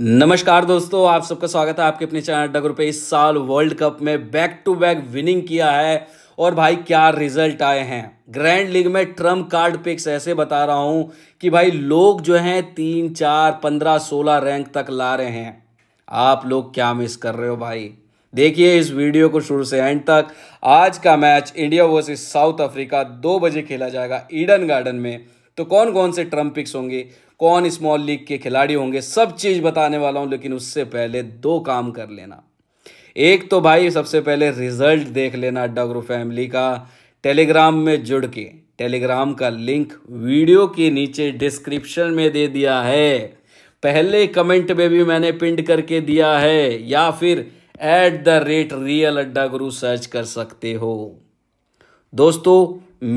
नमस्कार दोस्तों आप सबका स्वागत है आपके अपने चैनल डगर पे इस साल वर्ल्ड कप में बैक टू बैक विनिंग किया है और भाई क्या रिजल्ट आए हैं ग्रैंड लीग में ट्रम्प कार्ड पिक्स ऐसे बता रहा हूं कि भाई लोग जो हैं तीन चार पंद्रह सोलह रैंक तक ला रहे हैं आप लोग क्या मिस कर रहे हो भाई देखिए इस वीडियो को शुरू से एंड तक आज का match India versus South Africa दो बजे खेला जाएगा ईडन गार्डन में तो कौन कौन से ट्रम्प पिक्स होंगे कौन स्मॉल लीग के खिलाड़ी होंगे सब चीज़ बताने वाला हूं लेकिन उससे पहले दो काम कर लेना एक तो भाई सबसे पहले रिजल्ट देख लेना डगरू फैमिली का टेलीग्राम में जुड़ के टेलीग्राम का लिंक वीडियो के नीचे डिस्क्रिप्शन में दे दिया है पहले कमेंट में भी मैंने पिंड करके दिया है या फिर एट द रेट रियल अड्डा गुरु सर्च कर सकते हो दोस्तों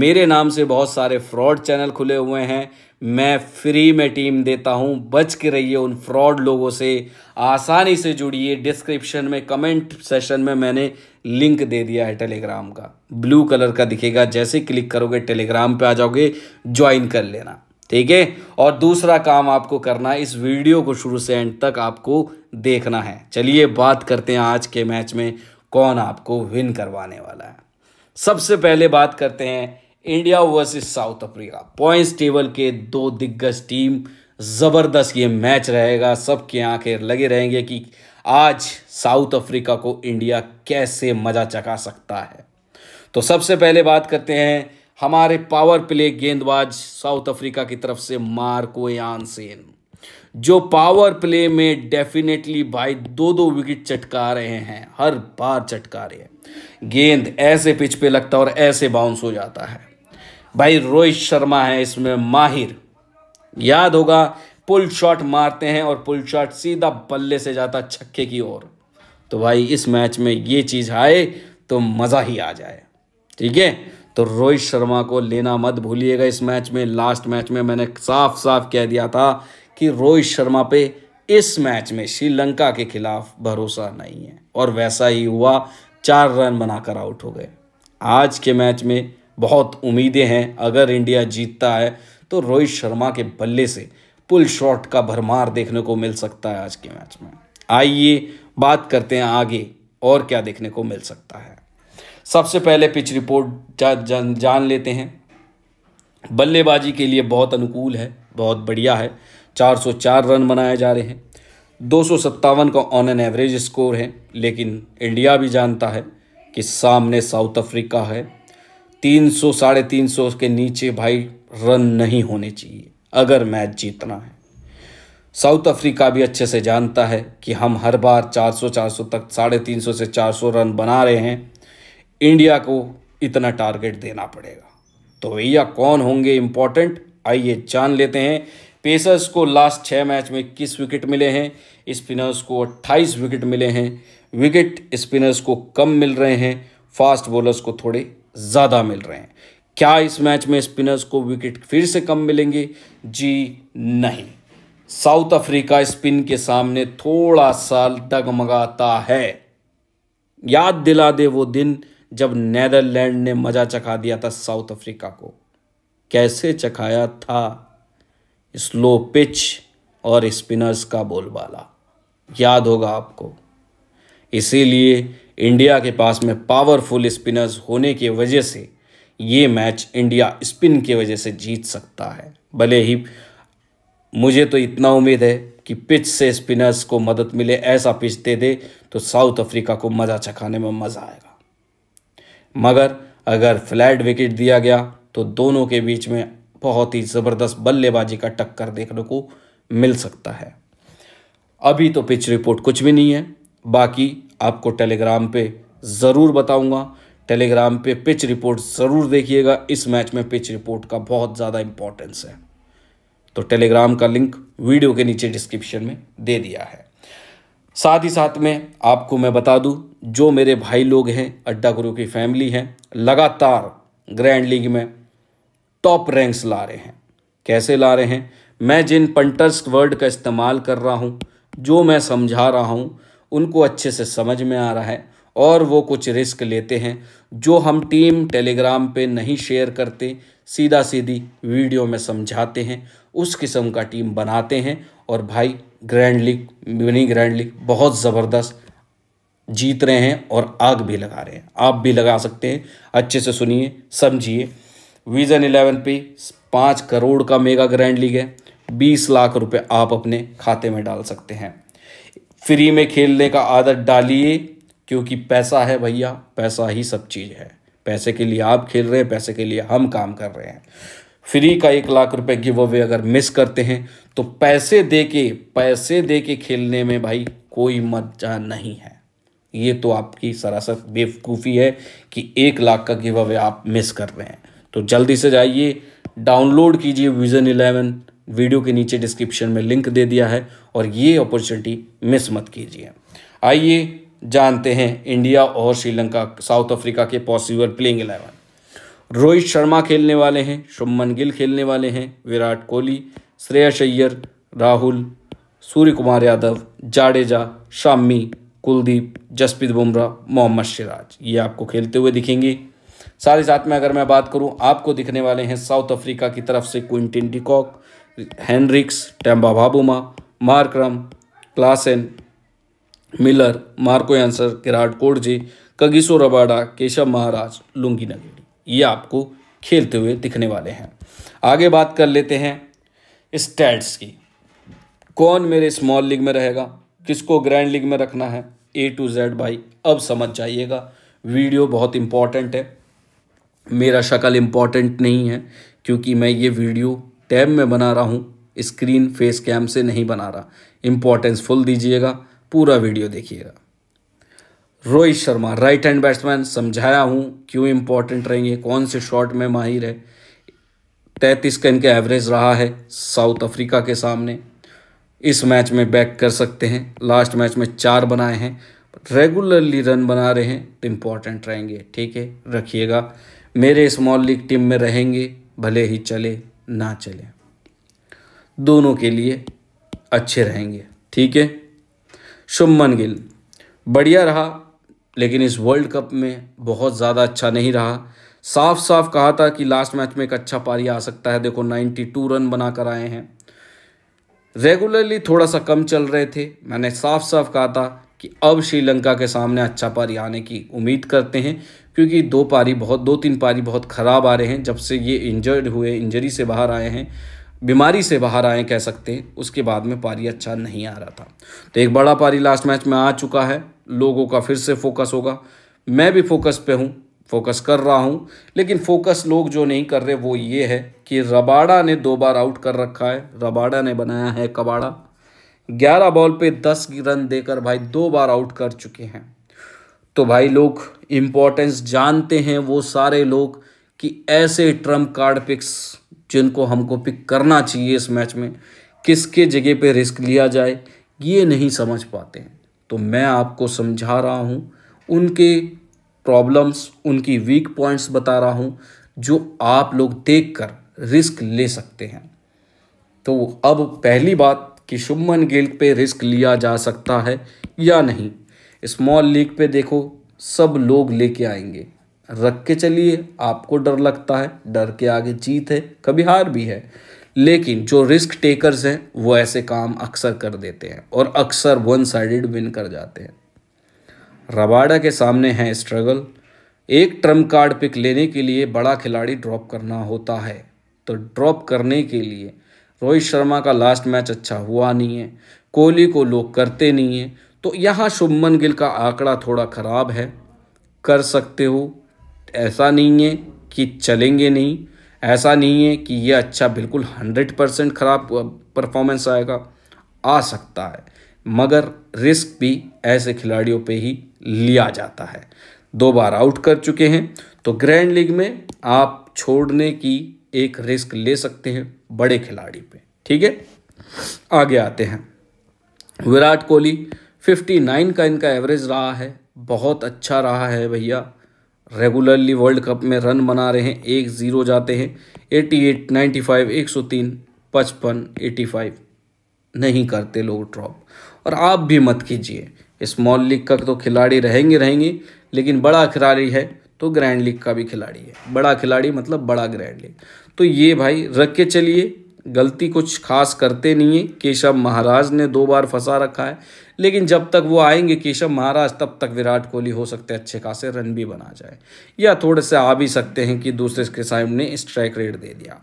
मेरे नाम से बहुत सारे फ्रॉड चैनल खुले हुए हैं मैं फ्री में टीम देता हूं बच के रहिए उन फ्रॉड लोगों से आसानी से जुड़िए डिस्क्रिप्शन में कमेंट सेशन में मैंने लिंक दे दिया है टेलीग्राम का ब्लू कलर का दिखेगा जैसे क्लिक करोगे टेलीग्राम पे आ जाओगे ज्वाइन कर लेना ठीक है और दूसरा काम आपको करना है इस वीडियो को शुरू से एंड तक आपको देखना है चलिए बात करते हैं आज के मैच में कौन आपको विन करवाने वाला है सबसे पहले बात करते हैं India versus South Africa points table के दो दिग्गज टीम ज़बरदस्त ये मैच रहेगा सबके आंखें लगे रहेंगे कि आज साउथ अफ्रीका को इंडिया कैसे मज़ा चका सकता है तो सबसे पहले बात करते हैं हमारे पावर प्ले गेंदबाज साउथ अफ्रीका की तरफ से मार्को यानसेन जो पावर प्ले में डेफिनेटली भाई दो दो विकेट चटका रहे हैं हर बार चटका रहे हैं गेंद ऐसे पिच पे लगता है और ऐसे बाउंस हो जाता है भाई रोहित शर्मा है इसमें माहिर याद होगा पुल शॉट मारते हैं और पुल शॉट सीधा बल्ले से जाता छक्के की ओर तो भाई इस मैच में ये चीज़ आए तो मज़ा ही आ जाए ठीक है तो रोहित शर्मा को लेना मत भूलिएगा इस मैच में लास्ट मैच में मैंने साफ साफ कह दिया था कि रोहित शर्मा पे इस मैच में श्रीलंका के खिलाफ भरोसा नहीं है और वैसा ही हुआ चार रन बनाकर आउट हो गए आज के मैच में बहुत उम्मीदें हैं अगर इंडिया जीतता है तो रोहित शर्मा के बल्ले से पुल शॉट का भरमार देखने को मिल सकता है आज के मैच में आइए बात करते हैं आगे और क्या देखने को मिल सकता है सबसे पहले पिच रिपोर्ट जा, जा, जान लेते हैं बल्लेबाजी के लिए बहुत अनुकूल है बहुत बढ़िया है 404 रन बनाए जा रहे हैं दो का ऑन एन एवरेज स्कोर है लेकिन इंडिया भी जानता है कि सामने साउथ अफ्रीका है तीन सौ साढ़े तीन सौ के नीचे भाई रन नहीं होने चाहिए अगर मैच जीतना है साउथ अफ्रीका भी अच्छे से जानता है कि हम हर बार 400 400 तक साढ़े तीन सौ से 400 रन बना रहे हैं इंडिया को इतना टारगेट देना पड़ेगा तो भैया कौन होंगे इम्पोर्टेंट आइए जान लेते हैं पेसर्स को लास्ट छः मैच में इक्कीस विकेट मिले हैं स्पिनर्स को अट्ठाईस विकेट मिले हैं विकेट स्पिनर्स को कम मिल रहे हैं फास्ट बॉलर्स को थोड़े ज़्यादा मिल रहे हैं क्या इस मैच में स्पिनर्स को विकेट फिर से कम मिलेंगे जी नहीं साउथ अफ्रीका स्पिन के सामने थोड़ा सा डगमगाता है याद दिला दे वो दिन जब नैदरलैंड ने मजा चखा दिया था साउथ अफ्रीका को कैसे चखाया था स्लो पिच और स्पिनर्स का बोलबाला याद होगा आपको इसीलिए इंडिया के पास में पावरफुल स्पिनर्स होने की वजह से ये मैच इंडिया स्पिन की वजह से जीत सकता है भले ही मुझे तो इतना उम्मीद है कि पिच से स्पिनर्स को मदद मिले ऐसा पिच दे दे तो साउथ अफ्रीका को मज़ा चखाने में मज़ा आएगा मगर अगर फ्लैट विकेट दिया गया तो दोनों के बीच में बहुत ही ज़बरदस्त बल्लेबाजी का टक्कर देखने को मिल सकता है अभी तो पिच रिपोर्ट कुछ भी नहीं है बाकी आपको टेलीग्राम पे ज़रूर बताऊंगा टेलीग्राम पे पिच रिपोर्ट ज़रूर देखिएगा इस मैच में पिच रिपोर्ट का बहुत ज़्यादा इम्पोर्टेंस है तो टेलीग्राम का लिंक वीडियो के नीचे डिस्क्रिप्शन में दे दिया है साथ ही साथ में आपको मैं बता दूं जो मेरे भाई लोग हैं अड्डा गुरु की फैमिली हैं लगातार ग्रैंड लीग में टॉप रैंक्स ला रहे हैं कैसे ला रहे हैं मैं जिन पंटर्स वर्ड का इस्तेमाल कर रहा हूँ जो मैं समझा रहा हूँ उनको अच्छे से समझ में आ रहा है और वो कुछ रिस्क लेते हैं जो हम टीम टेलीग्राम पे नहीं शेयर करते सीधा सीधी वीडियो में समझाते हैं उस किस्म का टीम बनाते हैं और भाई grand league mini grand league बहुत ज़बरदस्त जीत रहे हैं और आग भी लगा रहे हैं आप भी लगा सकते हैं अच्छे से सुनिए समझिए विजन इलेवन पे पाँच करोड़ का मेगा ग्रैंड लीग है बीस लाख रुपए आप अपने खाते में डाल सकते हैं फ्री में खेलने का आदत डालिए क्योंकि पैसा है भैया पैसा ही सब चीज़ है पैसे के लिए आप खेल रहे हैं पैसे के लिए हम काम कर रहे हैं फ्री का एक लाख रुपए गिव अवे अगर मिस करते हैं तो पैसे दे के पैसे दे के खेलने में भाई कोई मजा नहीं है ये तो आपकी सरासर बेवकूफ़ी है कि एक लाख का गिव अवे आप मिस कर रहे हैं तो जल्दी से जाइए डाउनलोड कीजिए विजन इलेवन वीडियो के नीचे डिस्क्रिप्शन में लिंक दे दिया है और ये अपॉर्चुनिटी मिस मत कीजिए आइए जानते हैं इंडिया और श्रीलंका साउथ अफ्रीका के possible playing eleven Rohit Sharma खेलने वाले हैं शुभमन गिल खेलने वाले हैं विराट कोहली श्रेयस अय्यर राहुल सूर्य कुमार यादव जाडेजा शामी कुलदीप जसप्रीत बुमराह मोहम्मद सिराज ये आपको खेलते हुए दिखेंगे साथ ही साथ में अगर मैं बात करूं आपको दिखने वाले हैं साउथ अफ्रीका की तरफ से Quinton de Kock Hendricks Temba Bavuma Markram Klaasen Miller Marco Jansen Gerald Coetzee Kagiso Rabada Keshav Maharaj Lungi Ngidi ये आपको खेलते हुए दिखने वाले हैं आगे बात कर लेते हैं स्टैट्स की कौन मेरे स्मॉल लीग में रहेगा किसको ग्रैंड लीग में रखना है ए टू जेड भाई अब समझ जाइएगा वीडियो बहुत इंपॉर्टेंट है मेरा शक्ल इम्पॉर्टेंट नहीं है क्योंकि मैं ये वीडियो टैब में बना रहा हूँ स्क्रीन फेस कैम से नहीं बना रहा इम्पोर्टेंस फुल दीजिएगा पूरा वीडियो देखिएगा Rohit Sharma right hand batsman समझाया हूँ क्यों इम्पोर्टेंट रहेंगे कौन से शॉट में माहिर है तैंतीस का इनका एवरेज रहा है साउथ अफ्रीका के सामने इस मैच में बैक कर सकते हैं लास्ट मैच में चार बनाए हैं रेगुलरली रन बना रहे हैं तो इम्पॉर्टेंट रहेंगे ठीक है रखिएगा मेरे स्मॉल लीग टीम में रहेंगे भले ही चले ना चले दोनों के लिए अच्छे रहेंगे ठीक है शुभमन गिल बढ़िया रहा लेकिन इस वर्ल्ड कप में बहुत ज़्यादा अच्छा नहीं रहा साफ साफ कहा था कि लास्ट मैच में एक अच्छा पारी आ सकता है देखो 92 रन बनाकर आए हैं रेगुलरली थोड़ा सा कम चल रहे थे मैंने साफ साफ कहा था कि अब श्रीलंका के सामने अच्छा पारी आने की उम्मीद करते हैं क्योंकि दो पारी बहुत दो तीन पारी बहुत ख़राब आ रहे हैं जब से ये इंजर्ड हुए इंजरी से बाहर आए हैं बीमारी से बाहर आए कह सकते हैं उसके बाद में पारी अच्छा नहीं आ रहा था तो एक बड़ा पारी लास्ट मैच में आ चुका है लोगों का फिर से फोकस होगा मैं भी फोकस पे हूँ फोकस कर रहा हूँ लेकिन फोकस लोग जो नहीं कर रहे वो ये है कि रबाड़ा ने दो बार आउट कर रखा है रबाड़ा ने बनाया है कबाड़ा ग्यारह बॉल पे दस रन देकर भाई दो बार आउट कर चुके हैं तो भाई लोग इम्पोर्टेंस जानते हैं वो सारे लोग कि ऐसे ट्रम्प कार्ड पिक्स जिनको हमको पिक करना चाहिए इस मैच में किसके जगह पे रिस्क लिया जाए ये नहीं समझ पाते हैं तो मैं आपको समझा रहा हूँ उनके प्रॉब्लम्स उनकी वीक पॉइंट्स बता रहा हूँ जो आप लोग देख कर रिस्क ले सकते हैं तो अब पहली बात कि शुभमन गिल पे रिस्क लिया जा सकता है या नहीं स्मॉल लीग पे देखो सब लोग लेके आएंगे रख के चलिए आपको डर लगता है डर के आगे जीत है कभी हार भी है लेकिन जो रिस्क टेकर्स हैं वो ऐसे काम अक्सर कर देते हैं और अक्सर वन साइडेड विन कर जाते हैं रबाडा के सामने है स्ट्रगल एक ट्रम्प कार्ड पिक लेने के लिए बड़ा खिलाड़ी ड्रॉप करना होता है तो ड्रॉप करने के लिए रोहित शर्मा का लास्ट मैच अच्छा हुआ नहीं है कोहली को लोग करते नहीं हैं तो यहाँ शुभमन गिल का आंकड़ा थोड़ा ख़राब है कर सकते हो ऐसा नहीं है कि चलेंगे नहीं ऐसा नहीं है कि यह अच्छा बिल्कुल हंड्रेड परसेंट ख़राब परफॉर्मेंस आएगा आ सकता है मगर रिस्क भी ऐसे खिलाड़ियों पे ही लिया जाता है दो बार आउट कर चुके हैं तो ग्रैंड लीग में आप छोड़ने की एक रिस्क ले सकते हैं बड़े खिलाड़ी पे ठीक है आगे आते हैं विराट कोहली फिफ्टी नाइन का इनका एवरेज रहा है बहुत अच्छा रहा है भैया रेगुलरली वर्ल्ड कप में रन बना रहे हैं एक ज़ीरो जाते हैं एटी एट नाइन्टी फाइव एक सौ तीन पचपन एटी फाइव नहीं करते लोग ड्रॉप और आप भी मत कीजिए स्मॉल लीग का तो खिलाड़ी रहेंगे रहेंगे लेकिन बड़ा खिलाड़ी है तो ग्रैंड लीग का भी खिलाड़ी है बड़ा खिलाड़ी मतलब बड़ा ग्रैंड लीग तो ये भाई रख के चलिए गलती कुछ खास करते नहीं है केशव महाराज ने दो बार फंसा रखा है लेकिन जब तक वो आएंगे केशव महाराज तब तक विराट कोहली हो सकते हैं अच्छे खासे रन भी बना जाए या थोड़े से आ भी सकते हैं कि दूसरे के सामने स्ट्राइक रेट दे दिया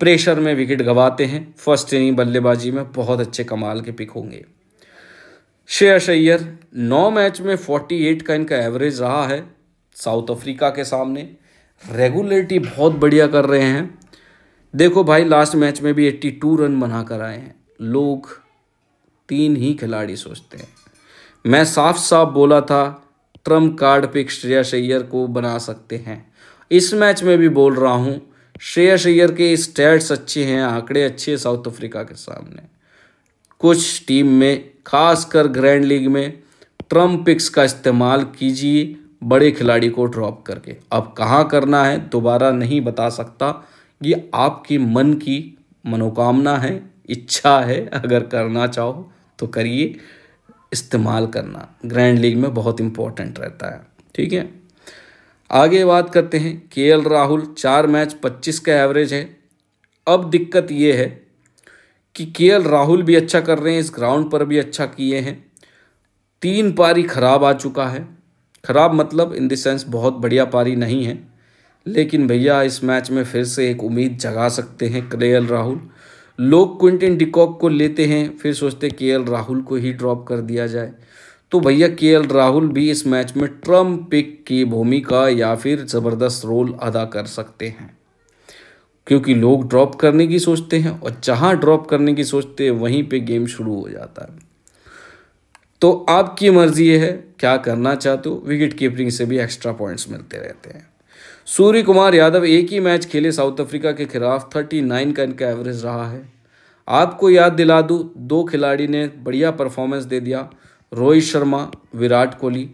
प्रेशर में विकेट गंवाते हैं फर्स्ट इनिंग बल्लेबाजी में बहुत अच्छे कमाल के पिक होंगे शेयर शैयर नौ मैच में 48 का इनका एवरेज रहा है साउथ अफ्रीका के सामने रेगुलरिटी बहुत बढ़िया कर रहे हैं देखो भाई लास्ट मैच में भी 82 रन बना कर आए हैं लोग तीन ही खिलाड़ी सोचते हैं मैं साफ साफ बोला था trump card pick Shreyas Iyer को बना सकते हैं इस मैच में भी बोल रहा हूँ श्रेया सैयर के स्टैट्स अच्छे हैं आंकड़े अच्छे हैं साउथ अफ्रीका के सामने कुछ टीम में खासकर ग्रैंड लीग में ट्रम्प पिक्स का इस्तेमाल कीजिए बड़े खिलाड़ी को ड्रॉप करके अब कहाँ करना है दोबारा नहीं बता सकता ये आपके मन की मनोकामना है इच्छा है अगर करना चाहो तो करिए इस्तेमाल करना ग्रैंड लीग में बहुत इंपॉर्टेंट रहता है ठीक है आगे बात करते हैं के राहुल चार मैच पच्चीस का एवरेज है अब दिक्कत ये है कि के राहुल भी अच्छा कर रहे हैं इस ग्राउंड पर भी अच्छा किए हैं तीन पारी खराब आ चुका है खराब मतलब इन देंस बहुत बढ़िया पारी नहीं है लेकिन भैया इस मैच में फिर से एक उम्मीद जगा सकते हैं के राहुल लोग क्विंटन डिकॉक को लेते हैं फिर सोचते के एल राहुल को ही ड्रॉप कर दिया जाए तो भैया के एल राहुल भी इस मैच में ट्रम पिक की भूमिका या फिर ज़बरदस्त रोल अदा कर सकते हैं क्योंकि लोग ड्रॉप करने की सोचते हैं और जहाँ ड्रॉप करने की सोचते हैं वहीं पे गेम शुरू हो जाता है तो आपकी मर्जी है क्या करना चाहते हो विकेट कीपिंग से भी एक्स्ट्रा पॉइंट्स मिलते रहते हैं सूर्य कुमार यादव एक ही मैच खेले साउथ अफ्रीका के खिलाफ थर्टी नाइन का इनका एवरेज रहा है आपको याद दिला दूँ दो खिलाड़ी ने बढ़िया परफॉर्मेंस दे दिया रोहित शर्मा विराट कोहली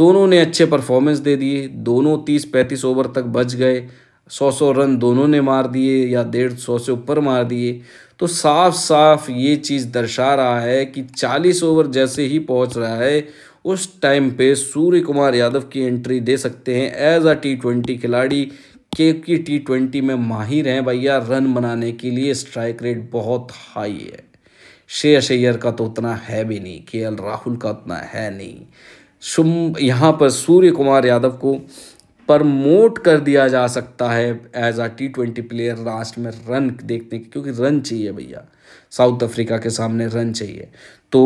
दोनों ने अच्छे परफॉर्मेंस दे दिए दोनों तीस पैंतीस ओवर तक बच गए सौ सौ रन दोनों ने मार दिए या डेढ़ सौ से ऊपर मार दिए तो साफ साफ ये चीज़ दर्शा रहा है कि चालीस ओवर जैसे ही पहुंच रहा है उस टाइम पे सूर्य कुमार यादव की एंट्री दे सकते हैं एज अ टी ट्वेंटी खिलाड़ी क्योंकि टी ट्वेंटी में माहिर हैं भैया रन बनाने के लिए स्ट्राइक रेट बहुत हाई है शे अशैयर का तो उतना है भी नहीं के एल राहुल का उतना है नहीं शुम यहाँ पर सूर्य कुमार यादव को प्रमोट कर दिया जा सकता है as a T twenty player last में रन देखने की क्योंकि रन चाहिए भैया साउथ अफ्रीका के सामने रन चाहिए तो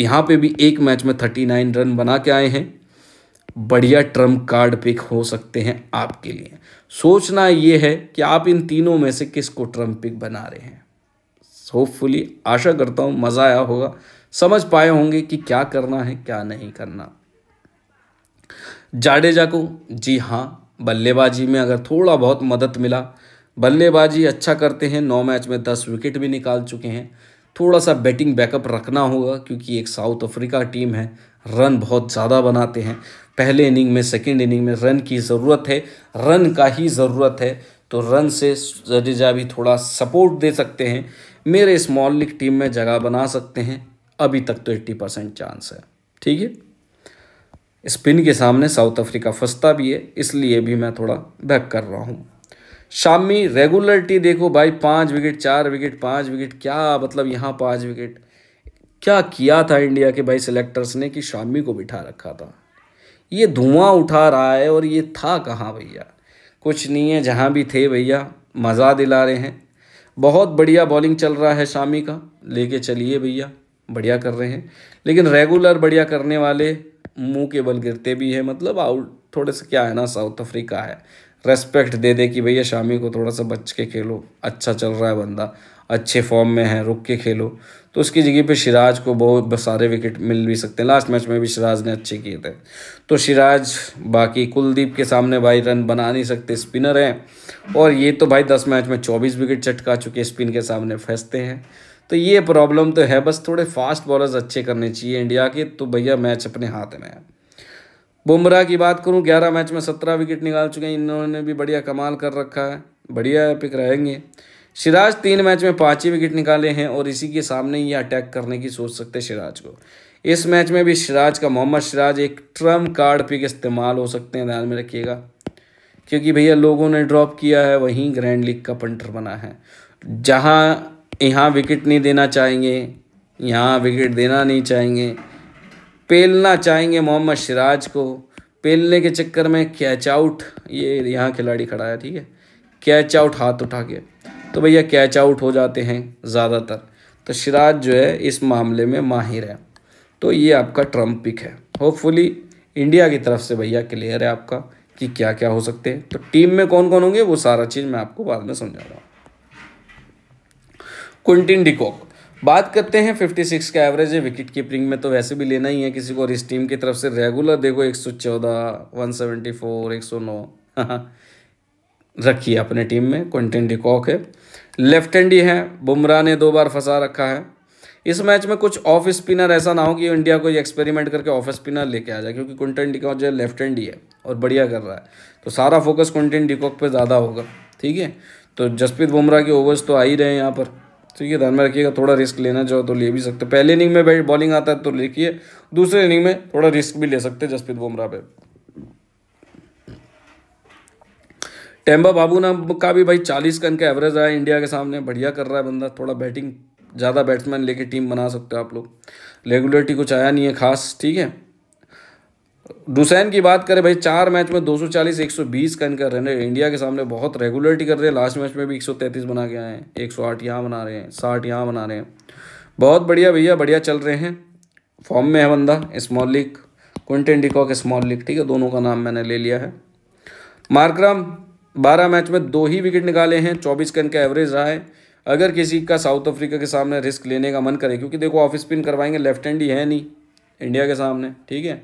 यहाँ पे भी एक मैच में थर्टी नाइन रन बना के आए हैं बढ़िया ट्रम्प कार्ड पिक हो सकते हैं आपके लिए सोचना ये है कि आप इन तीनों में से किसको ट्रम्प पिक बना रहे हैं होपफुली आशा करता हूँ मज़ा आया होगा समझ पाए होंगे कि क्या करना है क्या नहीं करना जाडेजा को जी हाँ बल्लेबाजी में अगर थोड़ा बहुत मदद मिला बल्लेबाजी अच्छा करते हैं नौ मैच में दस विकेट भी निकाल चुके हैं थोड़ा सा बैटिंग बैकअप रखना होगा क्योंकि एक साउथ अफ्रीका टीम है रन बहुत ज़्यादा बनाते हैं पहले इनिंग में सेकेंड इनिंग में रन की ज़रूरत है रन का ही ज़रूरत है तो रन से जडेजा भी थोड़ा सपोर्ट दे सकते हैं मेरे स्मॉल लीग टीम में जगह बना सकते हैं अभी तक तो एट्टी परसेंट चांस है ठीक है स्पिन के सामने साउथ अफ्रीका फंसता भी है इसलिए भी मैं थोड़ा बैक कर रहा हूँ शामी रेगुलरिटी देखो भाई पाँच विकेट चार विकेट पाँच विकेट क्या मतलब यहाँ पाँच विकेट क्या किया था इंडिया के भाई सिलेक्टर्स ने कि शामी को बिठा रखा था ये धुआं उठा रहा है और ये था कहाँ भैया कुछ नहीं है जहाँ भी थे भैया मज़ा दिला रहे हैं बहुत बढ़िया बॉलिंग चल रहा है शामी का लेके चलिए भैया बढ़िया कर रहे हैं लेकिन रेगुलर बढ़िया करने वाले मुंह के बल गिरते भी हैं मतलब आउट थोड़े से क्या है ना साउथ अफ्रीका है रेस्पेक्ट दे दे कि भैया शामी को थोड़ा सा बच के खेलो अच्छा चल रहा है बंदा अच्छे फॉर्म में है रुक के खेलो तो उसकी जगह पे सिराज को बहुत सारे विकेट मिल भी सकते हैं लास्ट मैच में भी सिराज ने अच्छे किए थे तो सिराज बाकी कुलदीप के सामने भाई रन बना नहीं सकते स्पिनर हैं और ये तो भाई दस मैच में चौबीस विकेट चटका चुके स्पिन के सामने फंसते हैं तो ये प्रॉब्लम तो है बस थोड़े फास्ट बॉलर्स अच्छे करने चाहिए इंडिया के तो भैया मैच अपने हाथ में है बुमराह की बात करूं ग्यारह मैच में सत्रह विकेट निकाल चुके हैं इन्होंने भी बढ़िया कमाल कर रखा है बढ़िया पिक रहेंगे सिराज तीन मैच में पाँच ही विकेट निकाले हैं और इसी के सामने ये अटैक करने की सोच सकते हैं सिराज को इस मैच में भी सिराज का मोहम्मद सिराज एक ट्रम कार्ड पिक इस्तेमाल हो सकते हैं ध्यान में रखिएगा क्योंकि भैया लोगों ने ड्रॉप किया है वहीं ग्रैंड लीग का पंटर बना है जहाँ यहाँ विकेट नहीं देना चाहेंगे यहाँ विकेट देना नहीं चाहेंगे पेलना चाहेंगे मोहम्मद सिराज को पेलने के चक्कर में कैच आउट ये यहाँ खिलाड़ी खड़ा है ठीक है कैच आउट हाथ उठा के तो भैया कैच आउट हो जाते हैं ज़्यादातर तो सिराज जो है इस मामले में माहिर है तो ये आपका ट्रम्प पिक है होपफुली इंडिया की तरफ से भैया क्लियर है आपका कि क्या क्या हो सकते हैं तो टीम में कौन कौन होंगे वो सारा चीज़ मैं आपको बाद में समझा रहा हूँ क्विंटिन डिकॉक बात करते हैं 56 का एवरेज है विकेट कीपिंग में तो वैसे भी लेना ही है किसी को और इस टीम की तरफ से रेगुलर देखो 114 174 109 रखिए अपने टीम में क्विंटन डिकॉक है लेफ्ट हैंडी है बुमराह ने दो बार फंसा रखा है इस मैच में कुछ ऑफ स्पिनर ऐसा ना हो कि इंडिया को एक्सपेरिमेंट करके ऑफ स्पिनर लेके आ जाए क्योंकि क्विंटन डिकॉक जो है लेफ्ट हैंड ही है और बढ़िया कर रहा है तो सारा फोकस क्विंटन डिकॉक पे ज़्यादा होगा ठीक है तो जसप्रीत बुमराह के ओवर्स तो आ ही रहे हैं यहाँ पर तो ये ध्यान में रखिएगा थोड़ा रिस्क लेना चाहो तो ले भी सकते पहले इनिंग में बैट बॉलिंग आता है तो लिखिए दूसरे इनिंग में थोड़ा रिस्क भी ले सकते जसप्रीत बुमराह पे टेम्बा बाबू नाम का भी भाई चालीस रन का एवरेज आया इंडिया के सामने बढ़िया कर रहा है बंदा थोड़ा बैटिंग ज़्यादा बैट्समैन लेके टीम बना सकते हो आप लोग रेगुलरिटी कुछ आया नहीं है खास ठीक है डुसैन की बात करें भाई चार मैच में 240 120 का इनका रन है इंडिया के सामने बहुत रेगुलरिटी कर रहे हैं लास्ट मैच में भी 133 बना के आए हैं 108 यहाँ बना रहे हैं 60 यहाँ बना रहे हैं बहुत बढ़िया भैया बढ़िया चल रहे हैं फॉर्म में है बंदा small league Quinton de Kock small league ठीक है दोनों का नाम मैंने ले लिया है मार्क्राम बारह मैच में दो ही विकेट निकाले हैं चौबीस का इनका एवरेज रहा है अगर किसी का साउथ अफ्रीका के सामने रिस्क लेने का मन करे क्योंकि देखो ऑफ स्पिन करवाएंगे लेफ्ट हैंड ही है नहीं इंडिया के सामने ठीक है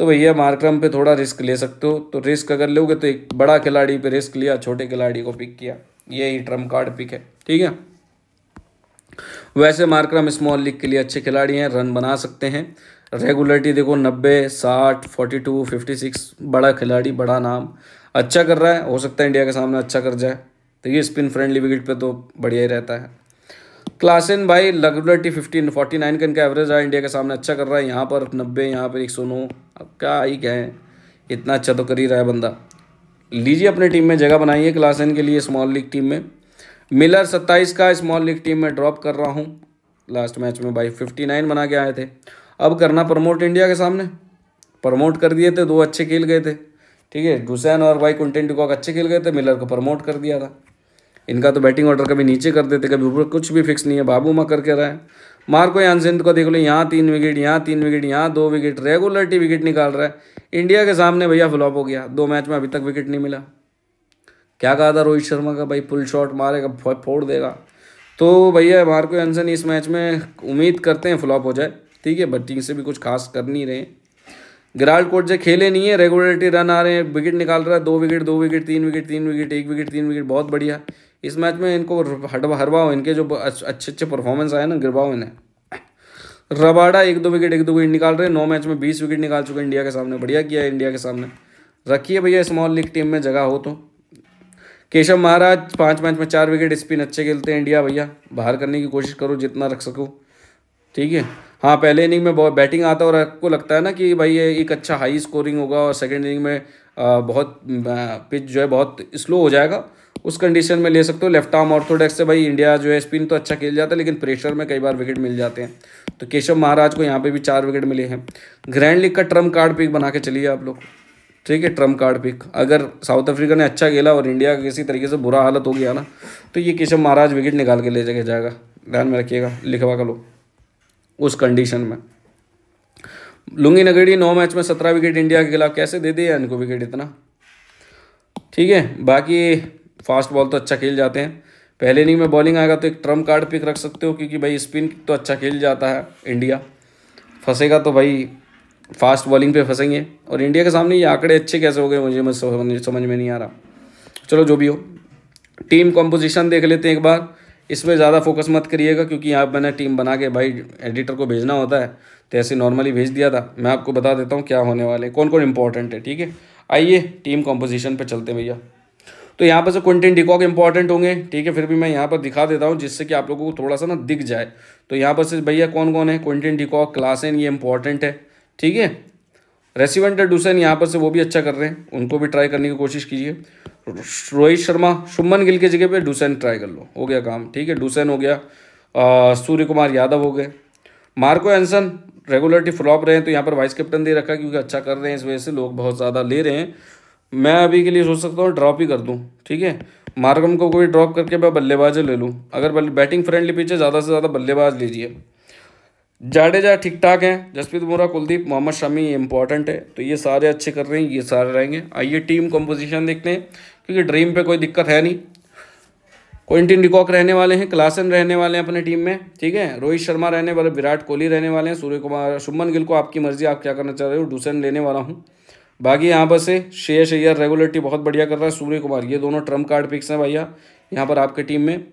तो भैया मार्क्रम पे थोड़ा रिस्क ले सकते हो तो रिस्क अगर लोगे तो एक बड़ा खिलाड़ी पे रिस्क लिया छोटे खिलाड़ी को पिक किया ये ही ट्रम्प कार्ड पिक है ठीक है वैसे मार्क्रम स्मॉल लीग के लिए अच्छे खिलाड़ी हैं रन बना सकते हैं रेगुलरिटी देखो नब्बे साठ फोर्टी टू फिफ्टी सिक्स बड़ा खिलाड़ी बड़ा नाम अच्छा कर रहा है हो सकता है इंडिया के सामने अच्छा कर जाए तो ये स्पिन फ्रेंडली विकेट पे तो बढ़िया ही रहता है क्लासिन भाई रेगुलरिटी फिफ्टीन फोर्टी नाइन का इनका एवरेज रहा इंडिया के सामने अच्छा कर रहा है यहाँ पर नब्बे यहाँ पर एक सौ नौ अब क्या ही कहें इतना अच्छा तो कर ही रहा है बंदा लीजिए अपने टीम में जगह बनाइए क्लास एन के लिए स्मॉल लीग टीम में मिलर सत्ताईस का स्मॉल लीग टीम में ड्रॉप कर रहा हूँ लास्ट मैच में भाई फिफ्टी नाइन बना के आए थे अब करना प्रमोट इंडिया के सामने प्रमोट कर दिए थे दो अच्छे खेल गए थे ठीक है डुसैन और भाई कुंटेन डिकॉक अच्छे खेल गए थे मिलर को प्रमोट कर दिया था इनका तो बैटिंग ऑर्डर कभी नीचे कर देते कभी ऊपर कुछ भी फिक्स नहीं है बाबू माँ करके रहा है मार्को यानसिंध को देख लो यहाँ तीन विकेट यहाँ तीन विकेट यहाँ दो विकेट रेगुलरटी विकेट निकाल रहा है इंडिया के सामने भैया फ्लॉप हो गया दो मैच में अभी तक विकेट नहीं मिला क्या कहा था रोहित शर्मा का भाई फुल शॉट मारेगा फोड़ देगा तो भैया मार्को यानसन इस मैच में उम्मीद करते हैं फ्लॉप हो जाए ठीक है बटिंग से भी कुछ खास कर नहीं रहे विराट कोट जो खेले नहीं है रेगुलरिटी रन आ रहे हैं विकेट निकाल रहा है दो विकेट दो विकेट तीन विकेट तीन विकेट एक विकेट तीन विकेट बहुत बढ़िया इस मैच में इनको हटवा हरवाओ इनके जो अच्छे अच्छे परफॉर्मेंस आए ना गिरवाओ इन्हें रबाडा एक दो विकेट एक दो विकेट निकाल रहे हैं नौ मैच में बीस विकेट निकाल चुके हैं इंडिया के सामने बढ़िया किया है इंडिया के सामने रखिए भैया स्मॉल लीग टीम में जगह हो तो केशव महाराज पाँच मैच में चार विकेट स्पिन अच्छे खेलते हैं इंडिया भैया बाहर करने की कोशिश करो जितना रख सको ठीक है हाँ पहले इनिंग में बहुत बैटिंग आता है और आपको लगता है ना कि भाई ये एक अच्छा हाई स्कोरिंग होगा और सेकेंड इनिंग में बहुत पिच जो है बहुत स्लो हो जाएगा उस कंडीशन में ले सकते हो लेफ्ट आर्म ऑर्थोडॉक्स से भाई इंडिया जो है स्पिन तो अच्छा खेल जाता है लेकिन प्रेशर में कई बार विकेट मिल जाते हैं तो केशव महाराज को यहाँ पे भी चार विकेट मिले हैं ग्रैंड लीग का ट्रम्प कार्ड पिक बना के चलिए आप लोग ठीक है ट्रम्प कार्ड पिक अगर साउथ अफ्रीका ने अच्छा खेला और इंडिया का किसी तरीके से बुरा हालत हो गया ना तो ये केशव महाराज विकेट निकाल के ले जाके जाएगा ध्यान में रखिएगा लिखवा कर लो उस कंडीशन में लुंगी नगरी नौ मैच में सत्रह विकेट इंडिया के खिलाफ कैसे दे दिया इनको विकेट इतना ठीक है बाकी फास्ट बॉल तो अच्छा खेल जाते हैं पहले इनिंग में बॉलिंग आएगा तो एक ट्रम्प कार्ड पिक रख सकते हो क्योंकि भाई स्पिन तो अच्छा खेल जाता है इंडिया फंसेगा तो भाई फास्ट बॉलिंग पे फंसेंगे और इंडिया के सामने ये आंकड़े अच्छे कैसे हो गए मुझे मैं समझ में नहीं आ रहा चलो जो भी हो टीम कॉम्पोजिशन देख लेते हैं एक बार इसमें ज़्यादा फोकस मत करिएगा क्योंकि यहाँ मैंने टीम बना के भाई एडिटर को भेजना होता है तो ऐसे नॉर्मली भेज दिया था मैं आपको बता देता हूँ क्या होने वाले कौन कौन इंपॉर्टेंट है ठीक है आइए टीम कॉम्पोजिशन पर चलते भैया तो यहाँ पर से क्विंटन डिकॉक इंपॉर्टेंट होंगे ठीक है फिर भी मैं यहाँ पर दिखा देता हूँ जिससे कि आप लोगों को थोड़ा सा ना दिख जाए तो यहाँ पर से भैया कौन कौन है क्विंटन डिकॉक क्लासेन ये इंपॉर्टेंट है ठीक है रेसिवेंटर डुसेन यहाँ पर से वो भी अच्छा कर रहे हैं उनको भी ट्राई करने की कोशिश कीजिए रोहित शर्मा शुभमन गिल की जगह पर डुसेन ट्राई कर लो हो गया काम ठीक है डुसेन हो गया सूर्य कुमार यादव हो गए मार्को एंसन रेगुलरली फ्लॉप रहे हैं तो यहाँ पर वाइस कैप्टन दे रखा है क्योंकि अच्छा कर रहे हैं इस वजह से लोग बहुत ज़्यादा ले रहे हैं मैं अभी के लिए सोच सकता हूँ ड्रॉप ही कर दूँ ठीक है मार्गम को कोई ड्रॉप करके मैं बल्लेबाज ले लूँ अगर बैटिंग फ्रेंडली पीछे ज़्यादा से ज़्यादा बल्लेबाज लीजिए जाडेजा ठीक ठाक हैं जसप्रीत बुमराह कुलदीप मोहम्मद शमी इंपॉर्टेंट है तो ये सारे अच्छे कर रहे हैं ये सारे रहेंगे आइए टीम कंपोजिशन देखते हैं क्योंकि ड्रीम पे कोई दिक्कत है नहीं क्विंटिन डिकॉक रहने वाले हैं क्लासन रहने वाले हैं अपने टीम में ठीक है रोहित शर्मा रहने वाले विराट कोहली रहने वाले हैं सूर्य कुमार शुभमन गिल को आपकी मर्जी आप क्या करना चाह रहे हो डूसन लेने वाला हूँ बाकी यहाँ पर से शेष अय्यर रेगुलरटी बहुत बढ़िया कर रहा है सूर्य कुमार ये दोनों ट्रम्प कार्ड पिक्स हैं भैया यहाँ पर आपके टीम में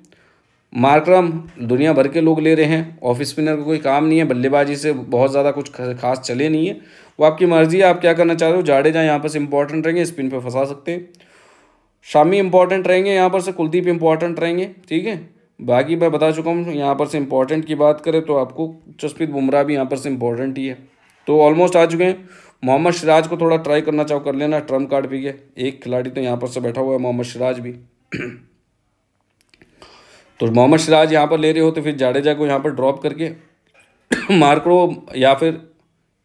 मार्क्रम दुनिया भर के लोग ले रहे हैं ऑफिस स्पिनर का को कोई काम नहीं है बल्लेबाजी से बहुत ज़्यादा कुछ खास चले नहीं है वो आपकी मर्जी है आप क्या करना चाह रहे हो जाड़े जहाँ यहाँ पर से इंपॉर्टेंट रहेंगे स्पिन पर फंसा सकते हैं शामी इंपॉर्टेंट रहेंगे यहाँ पर से कुलदीप इंपॉर्टेंट रहेंगे ठीक है बाकी मैं बता चुका हूँ यहाँ पर से इंपॉर्टेंट की बात करें तो आपको जसप्रीत बुमराह भी यहाँ पर से इंपॉर्टेंट ही है तो ऑलमोस्ट आ चुके हैं मोहम्मद सिराज को थोड़ा ट्राई करना चाहो कर लेना ट्रम्प कार्ड भी है एक खिलाड़ी तो यहाँ पर से बैठा हुआ है मोहम्मद सिराज भी तो मोहम्मद सिराज यहाँ पर ले रहे हो तो फिर जाडेजा को यहाँ पर ड्रॉप करके मार्को या फिर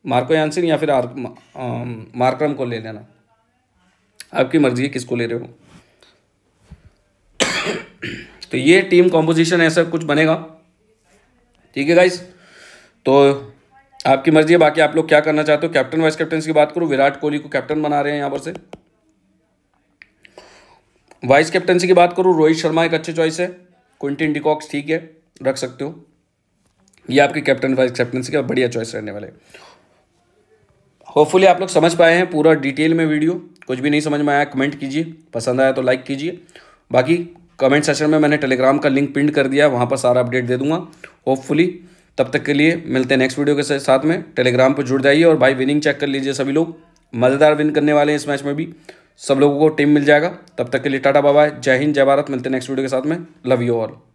मार्को यानसिन या फिर आर, आ, मार्क्रम को ले लेना आपकी मर्जी है किसको ले रहे हो तो ये टीम कॉम्पोजिशन ऐसा कुछ बनेगा ठीक है गाइस तो आपकी मर्जी है बाकी आप लोग क्या करना चाहते हो कैप्टन वाइस कैप्टन की बात करूँ विराट कोहली को कैप्टन बना रहे हैं यहां पर से वाइस कैप्टनसी की बात करूँ रोहित शर्मा एक अच्छी चॉइस है क्विंटिन डिकॉक्स ठीक है रख सकते हो ये आपके कैप्टन वाइस कैप्टनसी का बढ़िया चॉइस रहने वाले होपफुली आप लोग समझ पाए हैं पूरा डिटेल में वीडियो कुछ भी नहीं समझ में आया कमेंट कीजिए पसंद आया तो लाइक कीजिए बाकी कमेंट सेशन में मैंने टेलीग्राम का लिंक पिंड कर दिया वहाँ पर सारा अपडेट दे दूंगा होपफुली तब तक के लिए मिलते हैं नेक्स्ट वीडियो के साथ में टेलीग्राम पर जुड़ जाइए और भाई विनिंग चेक कर लीजिए सभी लोग मज़ेदार विन करने वाले हैं इस मैच में भी सब लोगों को टीम मिल जाएगा तब तक के लिए टाटा बाबा जय हिंद जय भारत मिलते हैं नेक्स्ट वीडियो के साथ में लव यू ऑल